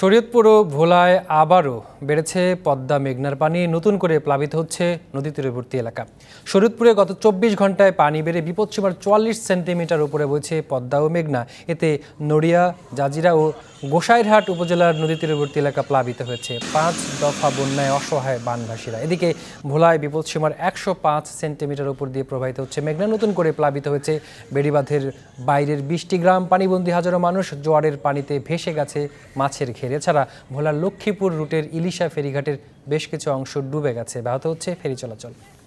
শরীয়তপুর ও ভোলায় আবারও বেড়েছে পদ্মা মেঘনার পানি নতুন করে প্লাবিত হচ্ছে নদী তীরবর্তী এলাকা শরীয়তপুরে গত চব্বিশ ঘন্টায় পানি বেড়ে বিপদসীমার চুয়াল্লিশ সেন্টিমিটার উপরে বইছে পদ্মা ও মেঘনা এতে নড়িয়া জাজিরা ও গোসাইরহাট উপজেলার নদী তীরবর্তী এলাকা প্লাবিত হয়েছে পাঁচ দফা বন্যায় অসহায় বানভাসীরা এদিকে ভোলায় বিপদসীমার একশো পাঁচ সেন্টিমিটার উপর দিয়ে প্রবাহিত হচ্ছে মেঘনা নতুন করে প্লাবিত হয়েছে বেড়িবাঁধের বাইরের বিশটি গ্রাম পানিবন্দী হাজারো মানুষ জোয়ারের পানিতে ভেসে গেছে মাছের ঘেরে ছাড়া ভোলার লক্ষ্মীপুর রুটের ইলিশা ফেরিঘাটের বেশ কিছু অংশ ডুবে গেছে ব্যাহত হচ্ছে ফেরি চলাচল